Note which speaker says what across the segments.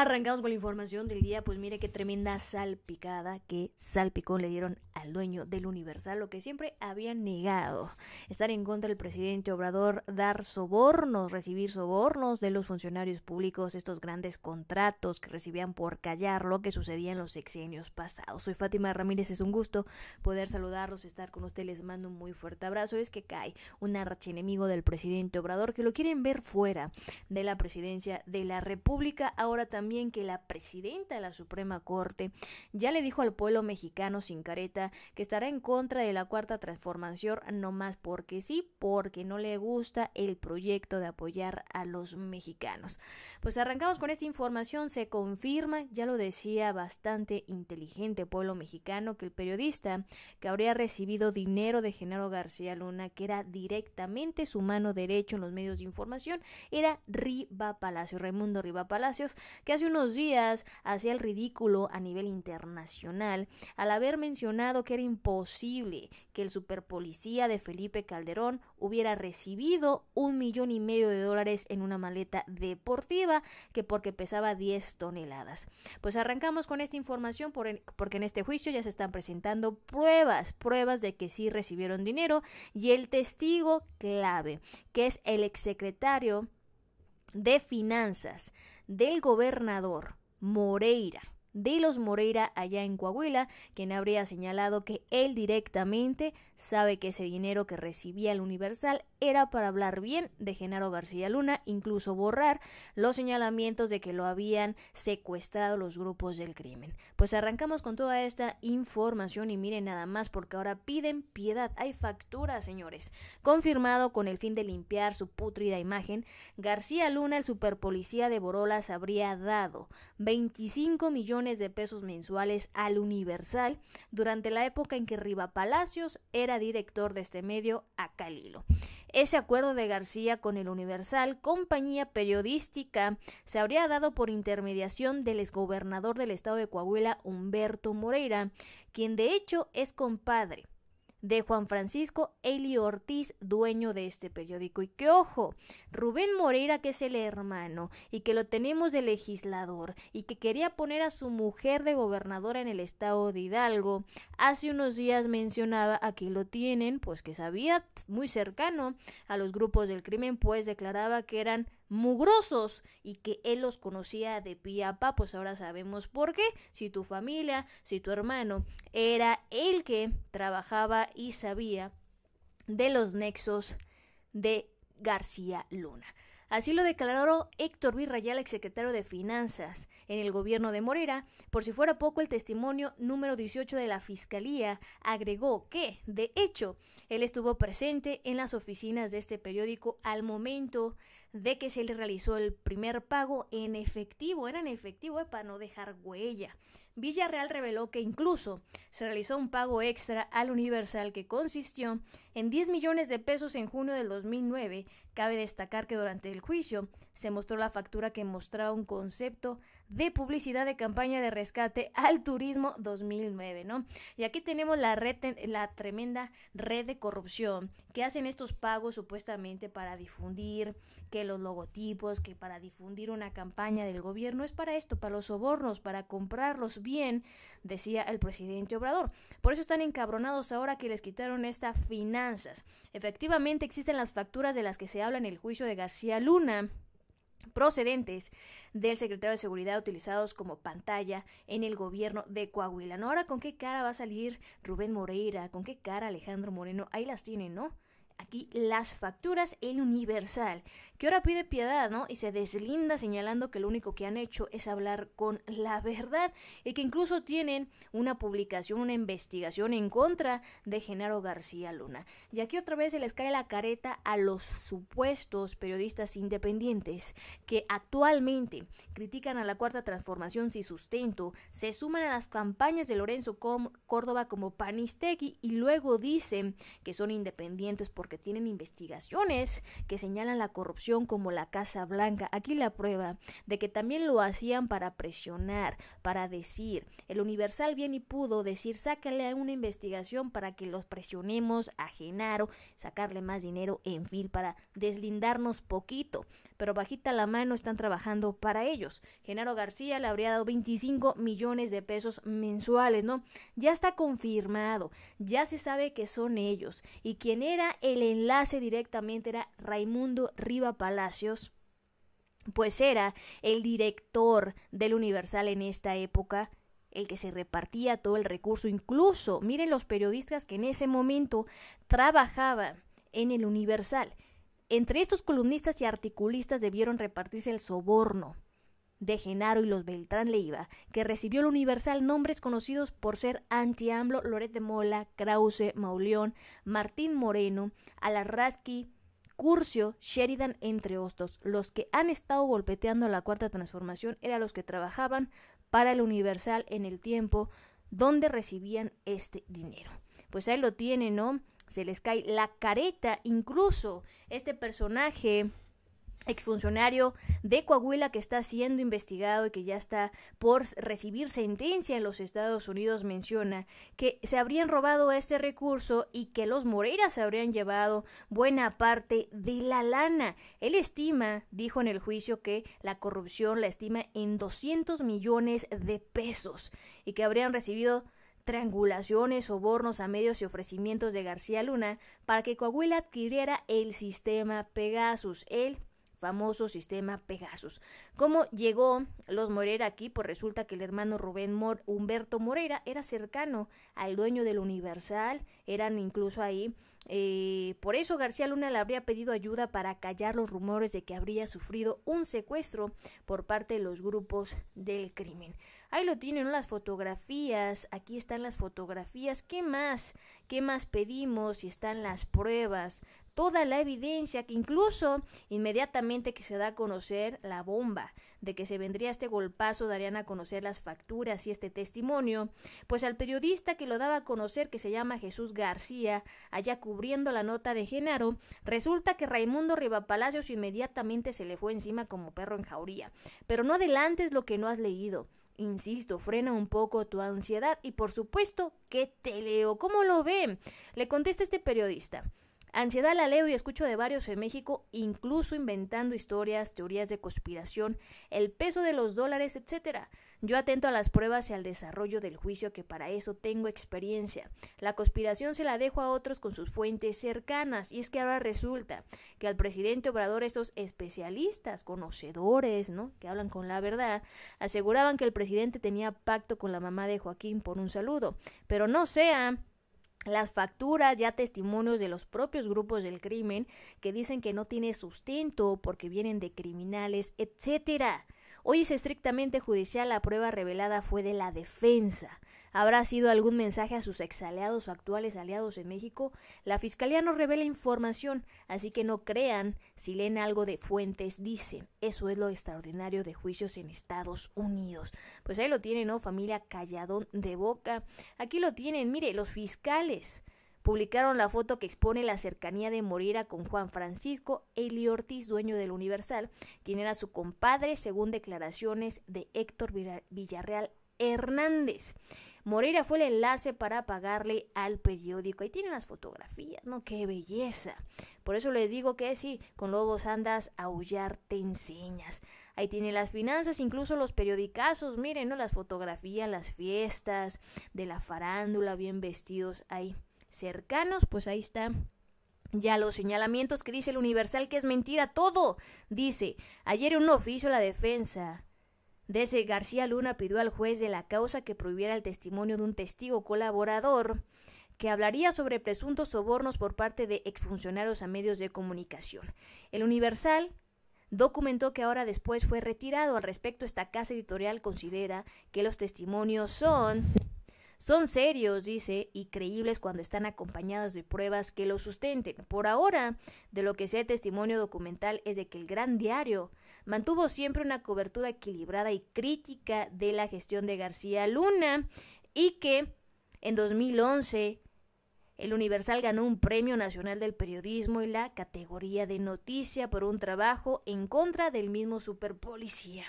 Speaker 1: Arrancamos con la información del día, pues mire qué tremenda salpicada que salpicón le dieron al dueño del Universal, lo que siempre habían negado, estar en contra del presidente Obrador, dar sobornos, recibir sobornos de los funcionarios públicos, estos grandes contratos que recibían por callar lo que sucedía en los sexenios pasados. Soy Fátima Ramírez, es un gusto poder saludarlos, estar con ustedes, les mando un muy fuerte abrazo. Es que cae un archienemigo del presidente Obrador que lo quieren ver fuera de la presidencia de la República, ahora también que la presidenta de la Suprema Corte ya le dijo al pueblo mexicano sin careta que estará en contra de la cuarta transformación, no más porque sí, porque no le gusta el proyecto de apoyar a los mexicanos. Pues arrancamos con esta información, se confirma, ya lo decía bastante inteligente pueblo mexicano, que el periodista que habría recibido dinero de Genaro García Luna, que era directamente su mano derecha en los medios de información, era Riva Palacios, Raimundo Riva Palacios, que hace unos días hacía el ridículo a nivel internacional al haber mencionado que era imposible que el superpolicía de Felipe Calderón hubiera recibido un millón y medio de dólares en una maleta deportiva que porque pesaba 10 toneladas. Pues arrancamos con esta información porque en este juicio ya se están presentando pruebas, pruebas de que sí recibieron dinero y el testigo clave, que es el exsecretario de finanzas del gobernador Moreira de los Moreira allá en Coahuila, quien habría señalado que él directamente sabe que ese dinero que recibía el Universal era para hablar bien de Genaro García Luna, incluso borrar los señalamientos de que lo habían secuestrado los grupos del crimen. Pues arrancamos con toda esta información y miren nada más porque ahora piden piedad, hay factura, señores. Confirmado con el fin de limpiar su putrida imagen, García Luna, el superpolicía de Borolas, habría dado 25 millones de pesos mensuales al Universal durante la época en que Riva Palacios era director de este medio a Calilo. Ese acuerdo de García con el Universal, compañía periodística, se habría dado por intermediación del exgobernador del estado de Coahuila, Humberto Moreira, quien de hecho es compadre de Juan Francisco Eli Ortiz, dueño de este periódico. Y que ojo, Rubén Moreira, que es el hermano y que lo tenemos de legislador y que quería poner a su mujer de gobernadora en el estado de Hidalgo, hace unos días mencionaba, aquí lo tienen, pues que sabía muy cercano a los grupos del crimen, pues declaraba que eran mugrosos y que él los conocía de pie a pa, pues ahora sabemos por qué. Si tu familia, si tu hermano era el que trabajaba y sabía de los nexos de García Luna. Así lo declaró Héctor Virrayal, exsecretario de Finanzas en el gobierno de Morera. Por si fuera poco, el testimonio número 18 de la Fiscalía agregó que, de hecho, él estuvo presente en las oficinas de este periódico al momento de que se le realizó el primer pago en efectivo, era en efectivo eh, para no dejar huella. Villarreal reveló que incluso se realizó un pago extra al Universal que consistió en 10 millones de pesos en junio del 2009. Cabe destacar que durante el juicio se mostró la factura que mostraba un concepto de publicidad de campaña de rescate al turismo 2009, ¿no? Y aquí tenemos la, red, la tremenda red de corrupción que hacen estos pagos supuestamente para difundir que los logotipos, que para difundir una campaña del gobierno es para esto, para los sobornos, para comprarlos bien, decía el presidente Obrador. Por eso están encabronados ahora que les quitaron estas finanzas. Efectivamente existen las facturas de las que se habla en el juicio de García Luna procedentes del secretario de Seguridad utilizados como pantalla en el gobierno de Coahuila. Ahora, ¿con qué cara va a salir Rubén Moreira? ¿Con qué cara Alejandro Moreno? Ahí las tienen, ¿no? Aquí las facturas, en Universal que ahora pide piedad, ¿no? Y se deslinda señalando que lo único que han hecho es hablar con la verdad y que incluso tienen una publicación, una investigación en contra de Genaro García Luna. Y aquí otra vez se les cae la careta a los supuestos periodistas independientes que actualmente critican a la Cuarta Transformación sin sustento, se suman a las campañas de Lorenzo Córdoba como Panistegui y luego dicen que son independientes porque tienen investigaciones que señalan la corrupción como la Casa Blanca. Aquí la prueba de que también lo hacían para presionar, para decir. El Universal bien y pudo decir, sácale a una investigación para que los presionemos a Genaro, sacarle más dinero, en fin, para deslindarnos poquito pero bajita la mano están trabajando para ellos. Genaro García le habría dado 25 millones de pesos mensuales, ¿no? Ya está confirmado, ya se sabe que son ellos. Y quien era el enlace directamente era Raimundo Riva Palacios, pues era el director del Universal en esta época el que se repartía todo el recurso, incluso miren los periodistas que en ese momento trabajaban en el Universal. Entre estos columnistas y articulistas debieron repartirse el soborno de Genaro y los Beltrán Leiva, que recibió el Universal nombres conocidos por ser antiamblo Loret de Mola, Krause, Mauleón, Martín Moreno, Alarrasqui, Curcio, Sheridan, entre otros. Los que han estado golpeteando la cuarta transformación eran los que trabajaban para el Universal en el tiempo donde recibían este dinero. Pues ahí lo tiene, ¿no? se les cae la careta, incluso este personaje exfuncionario de Coahuila que está siendo investigado y que ya está por recibir sentencia en los Estados Unidos menciona que se habrían robado este recurso y que los Moreira se habrían llevado buena parte de la lana. Él estima, dijo en el juicio, que la corrupción la estima en 200 millones de pesos y que habrían recibido triangulaciones, sobornos a medios y ofrecimientos de García Luna para que Coahuila adquiriera el sistema Pegasus, el famoso sistema Pegasus. ¿Cómo llegó los Morera aquí? Pues resulta que el hermano Rubén Mor Humberto Morera era cercano al dueño del Universal, eran incluso ahí. Eh, por eso García Luna le habría pedido ayuda para callar los rumores de que habría sufrido un secuestro por parte de los grupos del crimen. Ahí lo tienen las fotografías, aquí están las fotografías. ¿Qué más? ¿Qué más pedimos? Y están las pruebas toda la evidencia que incluso inmediatamente que se da a conocer la bomba de que se vendría este golpazo darían a conocer las facturas y este testimonio, pues al periodista que lo daba a conocer que se llama Jesús García, allá cubriendo la nota de Genaro, resulta que Raimundo Rivapalacios inmediatamente se le fue encima como perro en jauría. Pero no adelantes lo que no has leído. Insisto, frena un poco tu ansiedad y por supuesto que te leo. ¿Cómo lo ven? Le contesta este periodista. Ansiedad la leo y escucho de varios en México, incluso inventando historias, teorías de conspiración, el peso de los dólares, etc. Yo atento a las pruebas y al desarrollo del juicio que para eso tengo experiencia. La conspiración se la dejo a otros con sus fuentes cercanas y es que ahora resulta que al presidente Obrador esos especialistas, conocedores, ¿no? que hablan con la verdad, aseguraban que el presidente tenía pacto con la mamá de Joaquín por un saludo, pero no sea las facturas, ya testimonios de los propios grupos del crimen que dicen que no tiene sustento porque vienen de criminales, etcétera. Hoy es estrictamente judicial, la prueba revelada fue de la defensa. ¿Habrá sido algún mensaje a sus ex aliados o actuales aliados en México? La Fiscalía no revela información, así que no crean si leen algo de fuentes, dicen. Eso es lo extraordinario de juicios en Estados Unidos. Pues ahí lo tienen, ¿no? Familia Calladón de Boca. Aquí lo tienen, mire, los fiscales publicaron la foto que expone la cercanía de Morera con Juan Francisco Eli Ortiz, dueño del Universal, quien era su compadre según declaraciones de Héctor Villarreal Hernández. Moreira fue el enlace para pagarle al periódico. Ahí tienen las fotografías, ¿no? ¡Qué belleza! Por eso les digo que sí, con lobos andas, aullar te enseñas. Ahí tienen las finanzas, incluso los periodicazos, miren, ¿no? Las fotografías, las fiestas, de la farándula, bien vestidos ahí cercanos, pues ahí está. Ya los señalamientos que dice el Universal que es mentira todo. Dice, ayer en un oficio la defensa desde García Luna pidió al juez de la causa que prohibiera el testimonio de un testigo colaborador que hablaría sobre presuntos sobornos por parte de exfuncionarios a medios de comunicación. El Universal documentó que ahora después fue retirado. Al respecto, esta casa editorial considera que los testimonios son son serios, dice, y creíbles cuando están acompañadas de pruebas que lo sustenten. Por ahora, de lo que sea testimonio documental es de que el gran diario mantuvo siempre una cobertura equilibrada y crítica de la gestión de García Luna y que en 2011 el Universal ganó un Premio Nacional del Periodismo y la categoría de noticia por un trabajo en contra del mismo superpolicía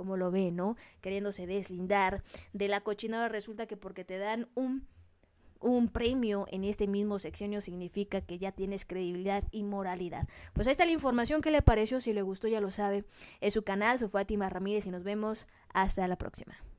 Speaker 1: como lo ve, ¿no? Queriéndose deslindar de la cochinada, resulta que porque te dan un un premio en este mismo sexenio significa que ya tienes credibilidad y moralidad. Pues ahí está la información que le pareció, si le gustó ya lo sabe. Es su canal, su Fátima Ramírez y nos vemos hasta la próxima.